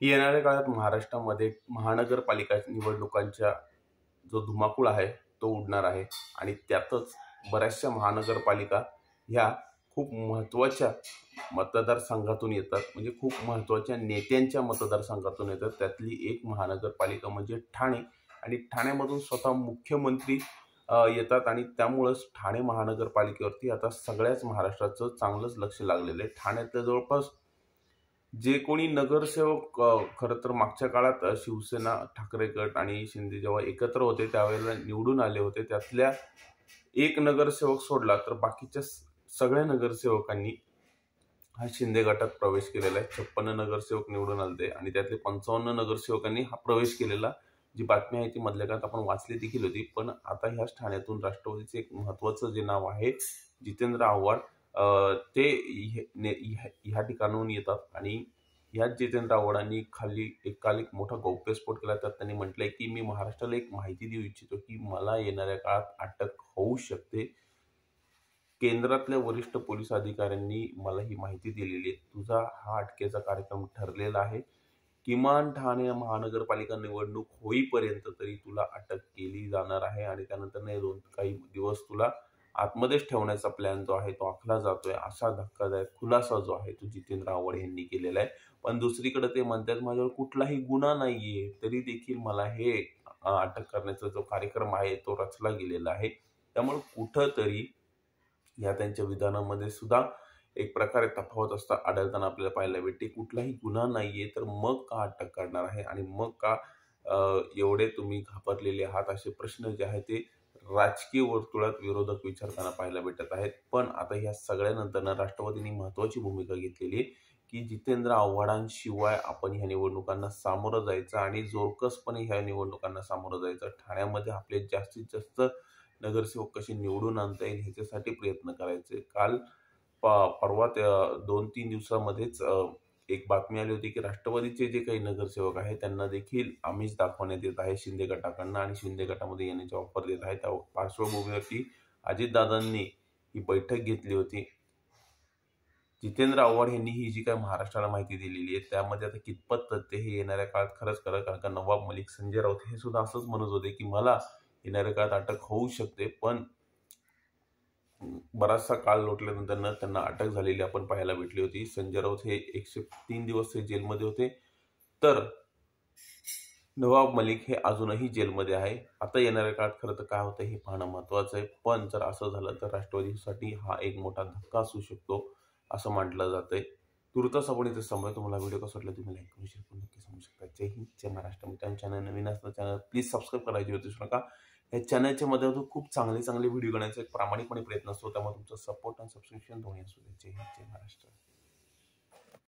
येणाऱ्या काळात महाराष्ट्रामध्ये महानगरपालिका निवडणुकांच्या जो धुमाकूळ आहे तो उडणार आहे आणि त्यातच बऱ्याचशा महानगरपालिका ह्या खूप महत्त्वाच्या मतदारसंघातून येतात म्हणजे खूप महत्त्वाच्या नेत्यांच्या मतदारसंघातून येतात त्यातली एक महानगरपालिका म्हणजे ठाणे आणि ठाण्यामधून स्वतः मुख्यमंत्री येतात आणि त्यामुळंच ठाणे महानगरपालिकेवरती आता सगळ्याच महाराष्ट्राचं चांगलंच लक्ष लागलेलं आहे ठाण्यातल्या जवळपास जे कोणी नगरसेवक खरं तर मागच्या काळात शिवसेना ठाकरे गट आणि शिंदे जेव्हा एकत्र होते त्यावेळेला निवडून आले होते त्यातल्या एक नगरसेवक सोडला तर बाकीच्या सगळ्या नगरसेवकांनी हा शिंदे गटात प्रवेश केलेला आहे छप्पन्न नगरसेवक निवडून आले आणि त्यातले पंचावन्न नगरसेवकांनी हा प्रवेश केलेला जी बातमी आहे ती मधल्या काळात आपण वाचली देखील होती पण आता ह्याच ठाण्यातून राष्ट्रवादीचे एक महत्वाचं जे नाव आहे जितेंद्र आव्हाड ते ह्या ठिकाणाहून येतात आणि ह्याच जितेंद्र आव्हाडांनी खाली एक मोठा गौप्यस्फोट केला तर त्यांनी म्हटलंय की मी महाराष्ट्राला एक माहिती देऊ इच्छितो की मला येणाऱ्या काळात अटक होऊ शकते केंद्रातल्या वरिष्ठ पोलीस अधिकाऱ्यांनी मला ही माहिती दिलेली आहे तुझा हा अटकेचा कार्यक्रम ठरलेला आहे किमान ठाणे महानगरपालिका निवडणूक होईपर्यंत तरी तुला अटक केली जाणार आहे आणि त्यानंतर नाही दोन काही दिवस तुला आतमध्येच ठेवण्याचा प्लॅन जो आहे तो आखला जातोय असा धक्कादायक खुलासा जो आहे तो जितेंद्र रावळ यांनी केलेला आहे पण दुसरीकडे ते म्हणतात माझ्यावर कुठलाही गुन्हा नाहीये तरी देखील मला हे अटक करण्याचा जो कार्यक्रम आहे तो रचला गेलेला आहे त्यामुळे कुठंतरी या त्यांच्या विधानामध्ये सुद्धा एक प्रकारे तफावत असता आढळताना आपल्याला पाहायला भेटते कुठलाही गुन्हा नाहीये तर मग का अटक करणार आहे आणि मग का एवढे तुम्ही घाबरलेले आहात असे प्रश्न जे आहेत ते राजकीय वर्तुळात विरोधक विचारताना पाहायला भेटत आहेत पण आता ह्या सगळ्यानंतर राष्ट्रवादीने महत्वाची भूमिका घेतलेली आहे की जितेंद्र आव्हाडांशिवाय आपण ह्या निवडणुकांना सामोरं जायचं आणि जोरकसपणे ह्या निवडणुकांना सामोरं जायचं ठाण्यामध्ये आपले जास्तीत जास्त नगरसेवक कसे निवडून आणता येईल ह्याच्यासाठी प्रयत्न करायचे काल प परवा दोन तीन दिवसामध्येच एक बातमी आली होती की राष्ट्रवादीचे जे काही नगरसेवक आहे त्यांना देखील आम्हीच दाखवण्यात येत आहे शिंदे गटाकडनं आणि शिंदे गटामध्ये येण्याचे ऑफर देत आहे त्या पार्श्वभूमीवरती अजितदादांनी ही बैठक घेतली होती जितेंद्र आव्हाड यांनी ही जी काही महाराष्ट्राला माहिती दिलेली आहे त्यामध्ये आता कितपत तथ्य हे येणाऱ्या काळात खरंच खरं कारण का नवाब मलिक संजय राऊत हे सुद्धा असंच म्हणत होते की मला येणाऱ्या काळात अटक होऊ शकते पण बराचसा काळ लोटल्यानंतर त्यांना अटक झालेली आपण पाहायला भेटली होती संजय राऊत हे एकशे तीन दिवस हे जेलमध्ये होते तर नवाब मलिक हे अजूनही जेलमध्ये आहे आता येणाऱ्या काळात खरं तर काय होतं हे पाहणं महत्त्वाचं आहे पण जर असं झालं तर राष्ट्रवादीसाठी हा एक मोठा धक्का असू शकतो असं मांडलं जातं आहे तुर्तास आपण इथे समजा तुम्हाला व्हिडिओ कसा वाटला तुम्ही लाईक करू नक्की सांगू शकता जय हिंद जय महाराष्ट्र चॅनल नवीन असतं चॅनल प्लीज सबस्क्राईब करायची होती नका या चॅनलच्या माध्यमातून खूप चांगले चांगले व्हिडिओ करण्याचा एक प्रामाणिकपणे प्रयत्न असतो त्यामुळे तुमचा सपोर्ट आणि सबस्क्रिप्शन दोन्ही असू द्यायचे महाराष्ट्र